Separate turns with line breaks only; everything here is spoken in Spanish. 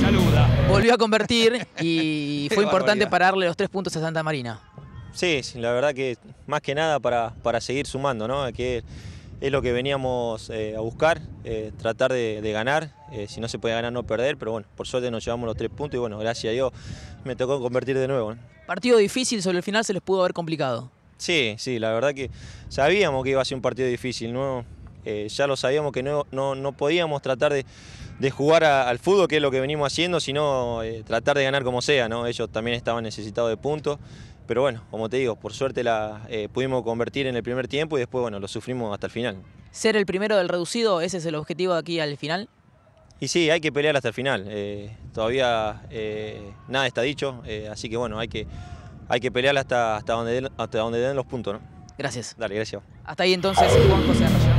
Saluda. Volvió a convertir
y fue importante
para darle los tres puntos a Santa Marina.
Sí, la verdad que más que nada para, para seguir sumando, ¿no? Que es lo que veníamos eh, a buscar, eh, tratar de, ganar. Eh, si no se puede ganar, no perder, pero bueno, por suerte nos llevamos los tres puntos y bueno, gracias a Dios me tocó convertir de nuevo. Partido
difícil, sobre el final se les pudo haber complicado.
Sí, sí, la verdad que sabíamos que iba a ser un partido difícil, ¿no? Eh, ya lo sabíamos que no, podíamos tratar de, jugar al fútbol, que es lo que venimos haciendo, sino eh, tratar de ganar como sea. ¿no? Ellos también estaban necesitados de puntos. Pero bueno, como te digo, por suerte la eh, pudimos convertir en el primer tiempo y después, bueno, lo sufrimos hasta el final.
¿Ser el primero del reducido, ese es el objetivo aquí al final?
Y sí, hay que pelear hasta el final. todavía nada está dicho, así que bueno, hay que, hay que pelear hasta, hasta, donde, den, hasta donde den los puntos. Gracias. Dale, gracias.
Hasta ahí entonces Juan José Arroyo.